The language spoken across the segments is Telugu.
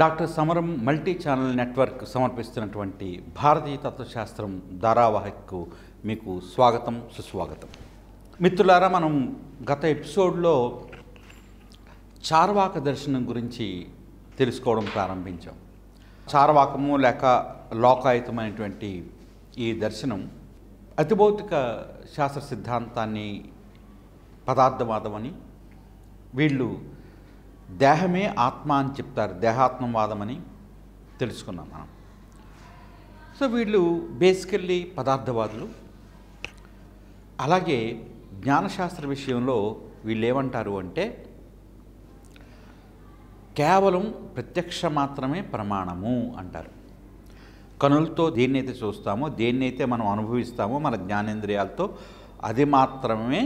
doctor Samaram multi channel network సమర్పిస్తున్నటువంటి భారతీయ తత్వశాస్త్రం ధారావాహిక్కు మీకు స్వాగతం సుస్వాగతం మిత్రులారా మనం గత ఎపిసోడ్లో చార్వాక దర్శనం గురించి తెలుసుకోవడం ప్రారంభించాం చార్వాకము లేక లోకాయుతమైనటువంటి ఈ దర్శనం అతిభౌతిక శాస్త్ర సిద్ధాంతాన్ని పదార్థవాదమని వీళ్ళు దేహమే ఆత్మ అని చెప్తారు దేహాత్మవాదం అని తెలుసుకున్నాం మనం సో వీళ్ళు బేసికల్లీ పదార్థవాదులు అలాగే జ్ఞానశాస్త్ర విషయంలో వీళ్ళు ఏమంటారు అంటే కేవలం ప్రత్యక్ష మాత్రమే ప్రమాణము అంటారు కనులతో దేన్నైతే చూస్తామో దేన్నైతే మనం అనుభవిస్తామో మన జ్ఞానేంద్రియాలతో అది మాత్రమే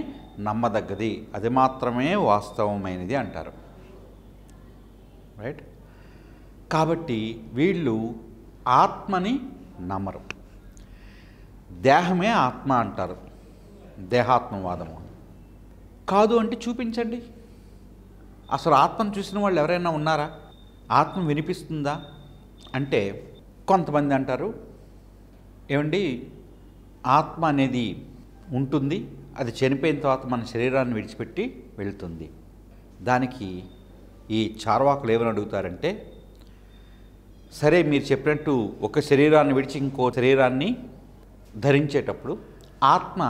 నమ్మదగ్గది అది మాత్రమే వాస్తవమైనది అంటారు రైట్ కాబట్టి వీళ్ళు ఆత్మని నమరు దేహమే ఆత్మ అంటారు దేహాత్మవాదము కాదు అంటే చూపించండి అసలు ఆత్మను చూసిన వాళ్ళు ఎవరైనా ఉన్నారా ఆత్మ వినిపిస్తుందా అంటే కొంతమంది అంటారు ఏమండి ఆత్మ అనేది ఉంటుంది అది చనిపోయిన తర్వాత మన శరీరాన్ని విడిచిపెట్టి వెళుతుంది దానికి ఈ చార్వాకులు ఏమని అడుగుతారంటే సరే మీరు చెప్పినట్టు ఒక శరీరాన్ని విడిచి ఇంకో శరీరాన్ని ధరించేటప్పుడు ఆత్మ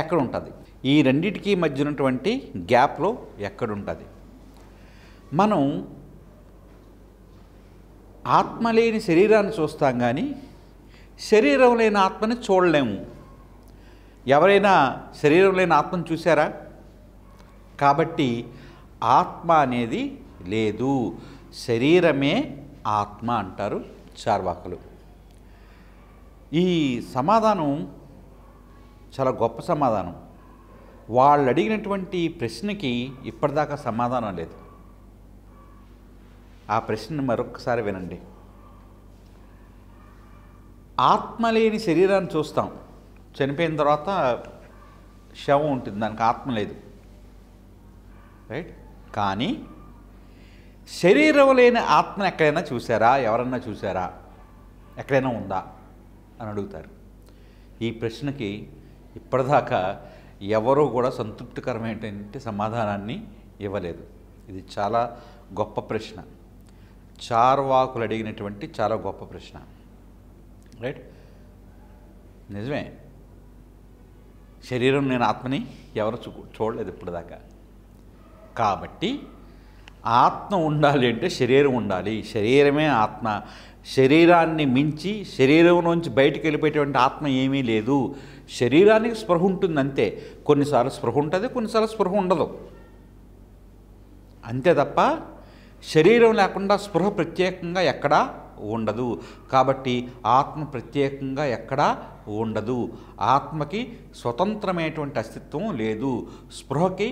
ఎక్కడ ఉంటుంది ఈ రెండింటికి మధ్య ఉన్నటువంటి గ్యాప్లో ఎక్కడుంటుంది మనం ఆత్మ లేని శరీరాన్ని చూస్తాం కానీ శరీరం లేని ఆత్మని చూడలేము ఎవరైనా శరీరం లేని ఆత్మను చూసారా కాబట్టి ఆత్మ అనేది లేదు శరీరమే ఆత్మ అంటారు చార్వాకులు ఈ సమాధానం చాలా గొప్ప సమాధానం వాళ్ళు అడిగినటువంటి ప్రశ్నకి ఇప్పటిదాకా సమాధానం లేదు ఆ ప్రశ్న మరొకసారి వినండి ఆత్మ లేని శరీరాన్ని చూస్తాం చనిపోయిన తర్వాత శవం ఉంటుంది దానికి ఆత్మ లేదు రైట్ కానీ శరీరం లేని ఆత్మ ఎక్కడైనా చూసారా ఎవరన్నా చూసారా ఎక్కడైనా ఉందా అని అడుగుతారు ఈ ప్రశ్నకి ఇప్పటిదాకా ఎవరూ కూడా సంతృప్తికరమైనటువంటి సమాధానాన్ని ఇవ్వలేదు ఇది చాలా గొప్ప ప్రశ్న చార్వాకులు అడిగినటువంటి చాలా గొప్ప ప్రశ్న రైట్ నిజమే శరీరం నేను ఆత్మని ఎవరు చూ చూడలేదు ఇప్పటిదాకా కాబట్టి ఆత్మ ఉండాలి అంటే శరీరం ఉండాలి శరీరమే ఆత్మ శరీరాన్ని మించి శరీరం నుంచి బయటికి వెళ్ళిపోయేటువంటి ఆత్మ ఏమీ లేదు శరీరానికి స్పృహ ఉంటుంది అంతే కొన్నిసార్లు స్పృహ ఉంటుంది కొన్నిసార్లు స్పృహ ఉండదు అంతే తప్ప శరీరం లేకుండా స్పృహ ప్రత్యేకంగా ఎక్కడా ఉండదు కాబట్టి ఆత్మ ప్రత్యేకంగా ఎక్కడా ఉండదు ఆత్మకి స్వతంత్రమైనటువంటి అస్తిత్వం లేదు స్పృహకి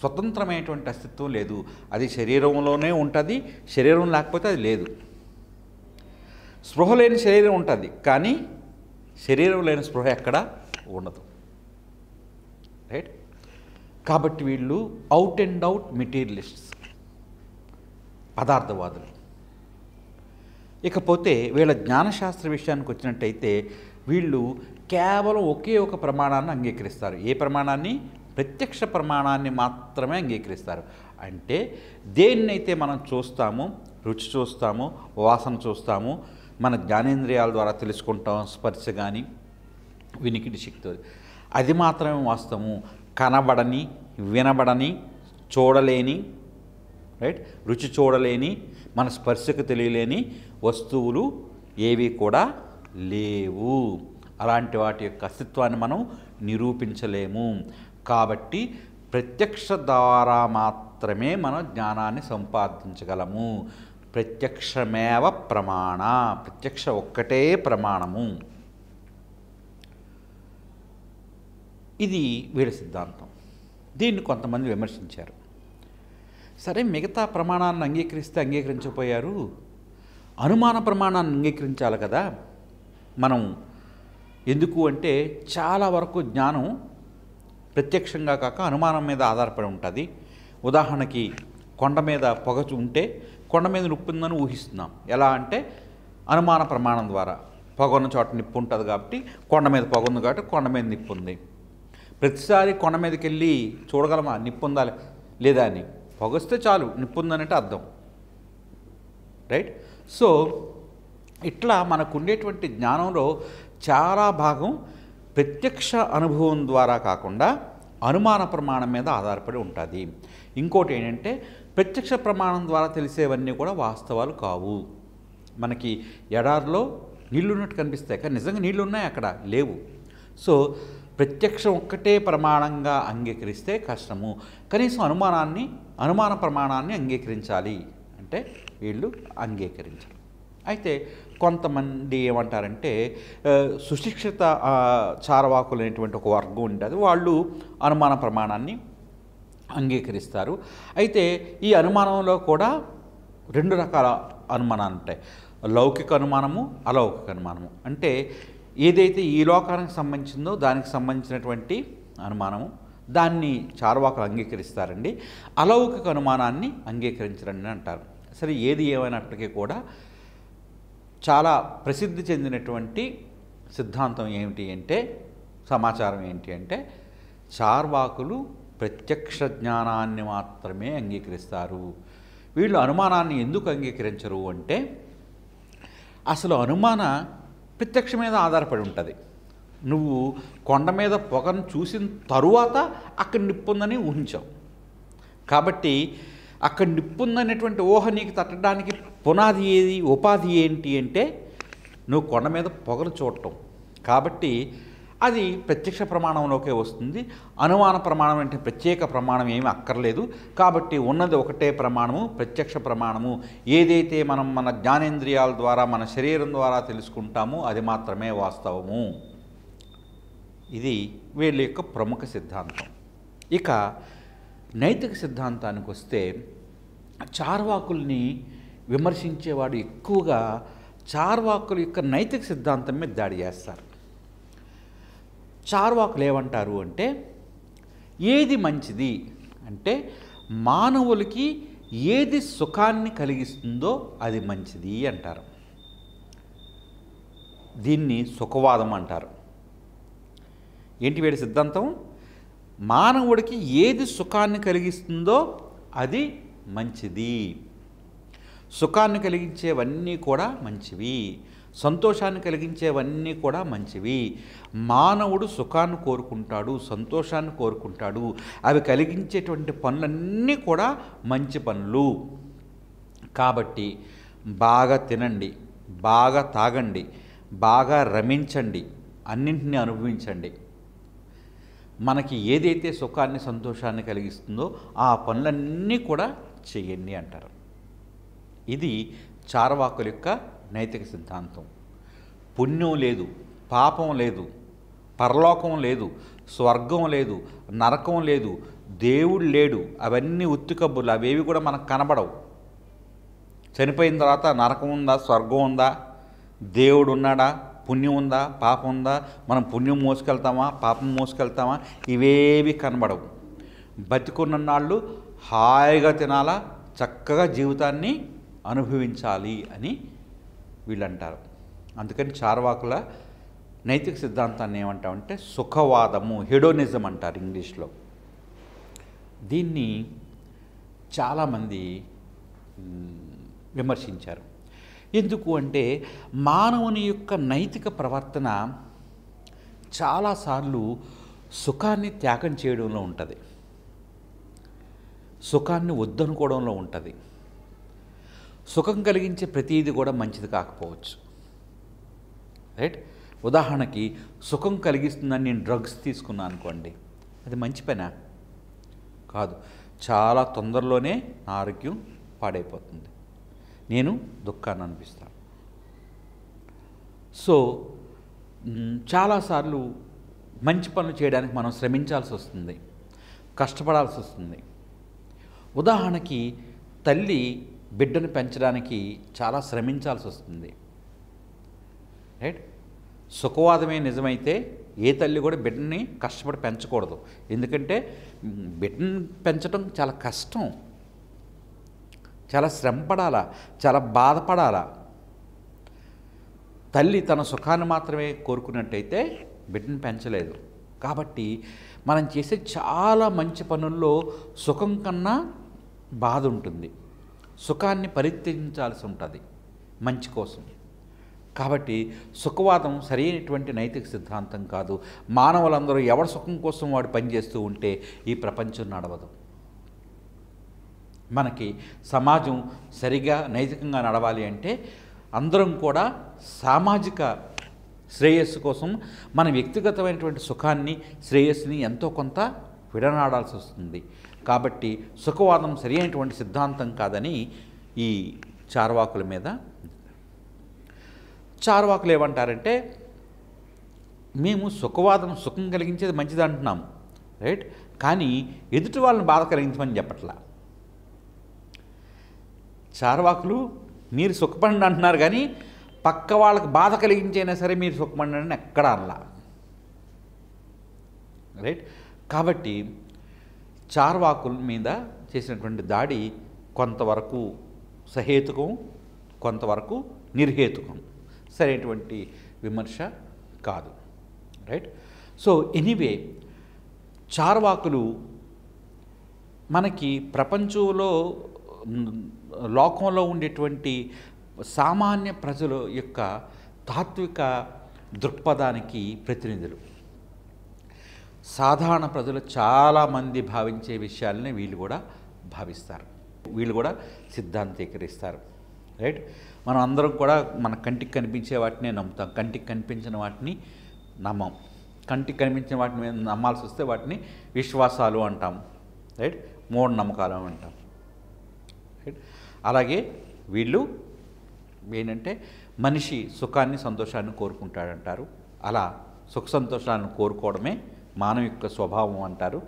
స్వతంత్రమైనటువంటి అస్తిత్వం లేదు అది శరీరంలోనే ఉంటుంది శరీరం లేకపోతే అది లేదు స్పృహ లేని శరీరం ఉంటుంది కానీ శరీరం లేని స్పృహ ఎక్కడ ఉండదు రైట్ కాబట్టి వీళ్ళు అవుట్ అండ్ అవుట్ మెటీరియలిస్ట్స్ పదార్థవాదులు ఇకపోతే వీళ్ళ జ్ఞానశాస్త్ర విషయానికి వచ్చినట్టయితే వీళ్ళు కేవలం ఒకే ఒక ప్రమాణాన్ని అంగీకరిస్తారు ఏ ప్రమాణాన్ని ప్రత్యక్ష ప్రమాణాన్ని మాత్రమే అంగీకరిస్తారు అంటే దేన్నైతే మనం చూస్తామో రుచి చూస్తామో వాసన చూస్తామో మన జ్ఞానేంద్రియాల ద్వారా తెలుసుకుంటాం స్పర్శ కానీ వినికిడి శక్తి అది మాత్రమే వాస్తవము కనబడని వినబడని చూడలేని రైట్ రుచి చూడలేని మన స్పర్శకు తెలియలేని వస్తువులు ఏవి కూడా లేవు అలాంటి వాటి యొక్క అస్తిత్వాన్ని మనం నిరూపించలేము కాబట్టి ప్రత్యక్ష ద్వారా మాత్రమే మనం జ్ఞానాన్ని సంపాదించగలము ప్రత్యక్షమేవ ప్రమాణ ప్రత్యక్ష ఒక్కటే ప్రమాణము ఇది వీడి సిద్ధాంతం దీన్ని కొంతమంది విమర్శించారు సరే మిగతా ప్రమాణాన్ని అంగీకరిస్తే అంగీకరించపోయారు అనుమాన ప్రమాణాన్ని అంగీకరించాలి కదా మనం ఎందుకు అంటే చాలా వరకు జ్ఞానం ప్రత్యక్షంగా కాక అనుమానం మీద ఆధారపడి ఉంటుంది ఉదాహరణకి కొండ మీద పొగ ఉంటే కొండ మీద నిప్పు ఉందని ఊహిస్తున్నాం ఎలా అంటే అనుమాన ప్రమాణం ద్వారా పొగ ఉన్న చోట నిప్పు ఉంటుంది కాబట్టి కొండ మీద పొగ ఉంది కాబట్టి కొండ మీద నిప్పు ఉంది ప్రతిసారి కొండ మీదకి వెళ్ళి చూడగలమా నిప్పు ఉందా లేదా అని పొగస్తే చాలు నిప్పు ఉందనంటే అర్థం రైట్ సో ఇట్లా మనకు ఉండేటువంటి జ్ఞానంలో చాలా భాగం ప్రత్యక్ష అనుభవం ద్వారా కాకుండా అనుమాన ప్రమాణం మీద ఆధారపడి ఉంటుంది ఇంకోటి ఏంటంటే ప్రత్యక్ష ప్రమాణం ద్వారా తెలిసేవన్నీ కూడా వాస్తవాలు కావు మనకి ఎడారిలో నీళ్ళున్నట్టు కనిపిస్తాయి కానీ నిజంగా నీళ్ళు ఉన్నాయి అక్కడ లేవు సో ప్రత్యక్షం ఒక్కటే ప్రమాణంగా అంగీకరిస్తే కష్టము కనీసం అనుమానాన్ని అనుమాన ప్రమాణాన్ని అంగీకరించాలి అంటే వీళ్ళు అంగీకరించాలి అయితే కొంతమంది ఏమంటారంటే సుశిక్షిత చారవాకులు అనేటువంటి ఒక వర్గం ఉంటుంది వాళ్ళు అనుమాన ప్రమాణాన్ని అంగీకరిస్తారు అయితే ఈ అనుమానంలో కూడా రెండు రకాల అనుమానాలు ఉంటాయి లౌకిక అనుమానము అలౌకిక అనుమానము అంటే ఏదైతే ఈ లోకానికి సంబంధించిందో దానికి సంబంధించినటువంటి అనుమానము దాన్ని చార్వాకులు అంగీకరిస్తారండి అలౌకిక అనుమానాన్ని అంగీకరించరండి అంటారు సరే ఏది ఏమైనప్పటికీ కూడా చాలా ప్రసిద్ధి చెందినటువంటి సిద్ధాంతం ఏమిటి అంటే సమాచారం ఏంటి అంటే చార్వాకులు ప్రత్యక్ష జ్ఞానాన్ని మాత్రమే అంగీకరిస్తారు వీళ్ళు అనుమానాన్ని ఎందుకు అంగీకరించరు అంటే అసలు అనుమాన ప్రత్యక్ష మీద ఆధారపడి ఉంటుంది నువ్వు కొండ మీద పొగను చూసిన తరువాత అక్కడ నిప్పుందని ఊహించావు కాబట్టి అక్కడ నిప్పుందనేటువంటి ఊహ నీకు తట్టడానికి పునాది ఏది ఉపాధి ఏంటి అంటే నువ్వు కొండ మీద పొగలు చూడటం కాబట్టి అది ప్రత్యక్ష ప్రమాణంలోకే వస్తుంది అనుమాన ప్రమాణం అంటే ప్రత్యేక ప్రమాణం ఏమి అక్కర్లేదు కాబట్టి ఉన్నది ఒకటే ప్రమాణము ప్రత్యక్ష ప్రమాణము ఏదైతే మనం మన జ్ఞానేంద్రియాల ద్వారా మన శరీరం ద్వారా తెలుసుకుంటామో అది మాత్రమే వాస్తవము ఇది వీళ్ళ యొక్క ప్రముఖ సిద్ధాంతం ఇక నైతిక సిద్ధాంతానికి వస్తే చార్వాకుల్ని విమర్శించేవాడు ఎక్కువగా చార్వాకుల యొక్క నైతిక సిద్ధాంతం మీద దాడి చేస్తారు చార్వాకులు ఏమంటారు అంటే ఏది మంచిది అంటే మానవులకి ఏది సుఖాన్ని కలిగిస్తుందో అది మంచిది అంటారు దీన్ని సుఖవాదం అంటారు ఏంటి వీడి సిద్ధాంతం మానవుడికి ఏది సుఖాన్ని కలిగిస్తుందో అది మంచిది సుఖాన్ని కలిగించేవన్నీ కూడా మంచివి సంతోషాన్ని కలిగించేవన్నీ కూడా మంచివి మానవుడు సుఖాన్ని కోరుకుంటాడు సంతోషాన్ని కోరుకుంటాడు అవి కలిగించేటువంటి పనులన్నీ కూడా మంచి పనులు కాబట్టి బాగా తినండి బాగా తాగండి బాగా రమించండి అన్నింటినీ అనుభవించండి మనకి ఏదైతే సుఖాన్ని సంతోషాన్ని కలిగిస్తుందో ఆ పనులన్నీ కూడా చేయండి అంటారు ఇది చార్వాకుల యొక్క నైతిక సిద్ధాంతం పుణ్యం లేదు పాపం లేదు పరలోకం లేదు స్వర్గం లేదు నరకం లేదు దేవుడు లేడు అవన్నీ ఉత్తుకబ్బులు అవేవి కూడా మనకు కనబడవు చనిపోయిన తర్వాత నరకం ఉందా స్వర్గం ఉందా దేవుడు ఉన్నాడా పుణ్యం ఉందా పాపం ఉందా మనం పుణ్యం మోసుకెళ్తామా పాపం మోసుకెళ్తామా ఇవేవి కనబడవు బతికున్న నాళ్ళు హాయిగా తినాలా చక్కగా జీవితాన్ని అనుభవించాలి అని వీళ్ళంటారు అందుకని చార్వాకుల నైతిక సిద్ధాంతాన్ని ఏమంటామంటే సుఖవాదము హెడోనిజం అంటారు ఇంగ్లీష్లో దీన్ని చాలామంది విమర్శించారు ఎందుకు అంటే మానవుని యొక్క నైతిక ప్రవర్తన చాలాసార్లు సుఖాన్ని త్యాగం చేయడంలో ఉంటుంది సుఖాన్ని వద్దనుకోవడంలో ఉంటుంది సుఖం కలిగించే ప్రతీది కూడా మంచిది కాకపోవచ్చు రైట్ ఉదాహరణకి సుఖం కలిగిస్తుందని నేను డ్రగ్స్ తీసుకున్నాను అనుకోండి అది మంచి పనా కాదు చాలా తొందరలోనే నా ఆరోగ్యం పాడైపోతుంది నేను దుఃఖాన్ని అనిపిస్తాను సో చాలాసార్లు మంచి పనులు చేయడానికి మనం శ్రమించాల్సి వస్తుంది కష్టపడాల్సి వస్తుంది ఉదాహరణకి తల్లి బిడ్డను పెంచడానికి చాలా శ్రమించాల్సి వస్తుంది రైట్ సుఖవాదమే నిజమైతే ఏ తల్లి కూడా బిడ్డని కష్టపడి పెంచకూడదు ఎందుకంటే బిడ్డను పెంచడం చాలా కష్టం చాలా శ్రమ పడాలా చాలా బాధపడాలా తల్లి తన సుఖాన్ని మాత్రమే కోరుకున్నట్టయితే బిడ్డను పెంచలేదు కాబట్టి మనం చేసే చాలా మంచి పనుల్లో సుఖం కన్నా బాధ ఉంటుంది సుఖాన్ని పరిత్యజించాల్సి ఉంటుంది మంచి కోసం కాబట్టి సుఖవాదం సరైనటువంటి నైతిక సిద్ధాంతం కాదు మానవులందరూ ఎవరి సుఖం కోసం వాడు పనిచేస్తూ ఉంటే ఈ ప్రపంచం నడవదు మనకి సమాజం సరిగా నైతికంగా నడవాలి అంటే అందరం కూడా సామాజిక శ్రేయస్సు కోసం మన వ్యక్తిగతమైనటువంటి సుఖాన్ని శ్రేయస్సుని ఎంతో కొంత విడనాడాల్సి వస్తుంది కాబట్టి సుఖవాదం సరైనటువంటి సిద్ధాంతం కాదని ఈ చార్వాకుల మీద చార్వాకులు ఏమంటారంటే మేము సుఖవాదం సుఖం కలిగించేది మంచిది అంటున్నాం రైట్ కానీ ఎదుటి వాళ్ళని బాధ కలిగించమని చెప్పట్లా చార్వాకులు మీరు సుఖపండి అంటున్నారు కానీ పక్క వాళ్ళకి బాధ కలిగించైనా సరే మీరు సుఖపండి అని ఎక్కడ అనలా రైట్ కాబట్టి చార్వాకుల మీద చేసినటువంటి దాడి కొంతవరకు సహేతుకం కొంతవరకు నిర్హేతుకం సరైనటువంటి విమర్శ కాదు రైట్ సో ఎనీవే చార్వాకులు మనకి ప్రపంచంలో లోకంలో ఉండేటువంటి సామాన్య ప్రజల యొక్క తాత్విక దృక్పథానికి ప్రతినిధులు సాధారణ ప్రజలు చాలామంది భావించే విషయాలని వీళ్ళు కూడా భావిస్తారు వీళ్ళు కూడా సిద్ధాంతీకరిస్తారు రైట్ మనం అందరం కూడా మన కంటికి కనిపించే వాటినే నమ్ముతాం కంటికి కనిపించిన వాటిని నమ్మం కంటికి కనిపించిన వాటిని మీద నమ్మాల్సి వస్తే వాటిని విశ్వాసాలు అంటాం రైట్ మూఢనమ్మకాలు అంటాం రైట్ అలాగే వీళ్ళు ఏంటంటే మనిషి సుఖాన్ని సంతోషాన్ని కోరుకుంటాడంటారు అలా సుఖ సంతోషాలను కోరుకోవడమే మానవ యొక్క స్వభావం అంటారు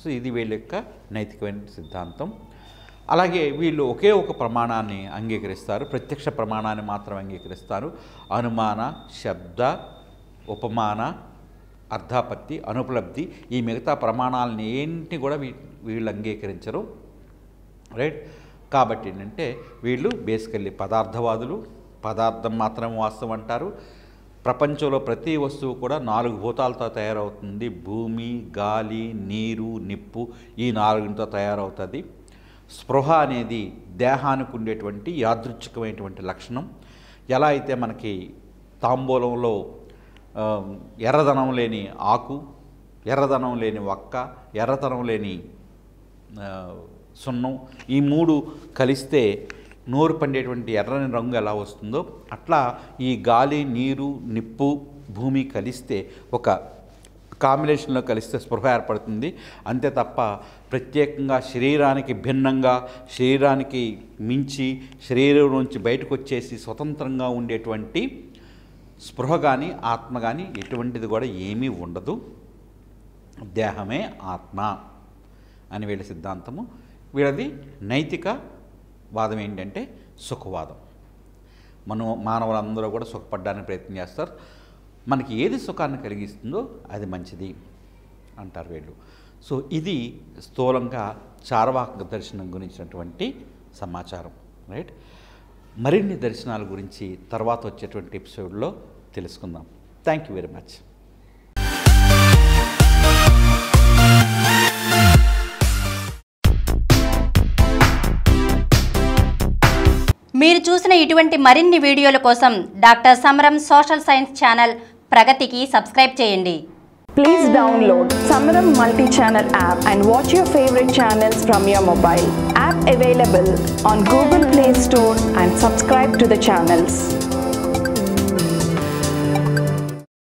సో ఇది వీళ్ళ యొక్క నైతికమైన సిద్ధాంతం అలాగే వీళ్ళు ఒకే ఒక ప్రమాణాన్ని అంగీకరిస్తారు ప్రత్యక్ష ప్రమాణాన్ని మాత్రం అంగీకరిస్తారు అనుమాన శబ్ద ఉపమాన అర్ధాపత్తి అనుపలబ్ధి ఈ మిగతా ప్రమాణాలని ఏంటి కూడా వీళ్ళు అంగీకరించరు రైట్ కాబట్టి ఏంటంటే వీళ్ళు బేసికల్లీ పదార్థవాదులు పదార్థం మాత్రం వాస్తవం అంటారు ప్రపంచంలో ప్రతి వస్తువు కూడా నాలుగు భూతాలతో తయారవుతుంది భూమి గాలి నీరు నిప్పు ఈ నాలుగుతో తయారవుతుంది స్పృహ అనేది దేహానికి ఉండేటువంటి యాదృచ్ఛికమైనటువంటి లక్షణం ఎలా అయితే మనకి తాంబూలంలో ఎర్రదనం లేని ఆకు ఎర్రదనం లేని ఒక్క ఎర్రతనం లేని సున్నం ఈ మూడు కలిస్తే నోరు పండేటువంటి ఎర్రని రంగు ఎలా వస్తుందో అట్లా ఈ గాలి నీరు నిప్పు భూమి కలిస్తే ఒక కాంబినేషన్లో కలిస్తే స్పృహ ఏర్పడుతుంది అంతే తప్ప ప్రత్యేకంగా శరీరానికి భిన్నంగా శరీరానికి మించి శరీరం నుంచి బయటకు వచ్చేసి స్వతంత్రంగా ఉండేటువంటి స్పృహ కానీ ఆత్మ కానీ ఎటువంటిది కూడా ఏమీ ఉండదు దేహమే ఆత్మ అని వీళ్ళ సిద్ధాంతము వీళ్ళది నైతిక వాదం ఏంటంటే సుఖవాదం మనం మానవులందరూ కూడా సుఖపడడానికి ప్రయత్నం చేస్తారు మనకి ఏది సుఖాన్ని కలిగిస్తుందో అది మంచిది అంటారు వీళ్ళు సో ఇది స్థూలంగా చార్వాక దర్శనం గురించినటువంటి సమాచారం రైట్ మరిన్ని దర్శనాల గురించి తర్వాత వచ్చేటువంటి ఎపిసోడ్లో తెలుసుకుందాం థ్యాంక్ యూ వెరీ మచ్ మీరు చూసిన ఇటువంటి మరిన్ని వీడియోల కోసం doctor Samaram social science channel ప్రగతికి సబ్స్క్రైబ్ చేయండి please download Samaram multi channel app and watch your favourite channels from your mobile app available on Google Play Store and subscribe to the channels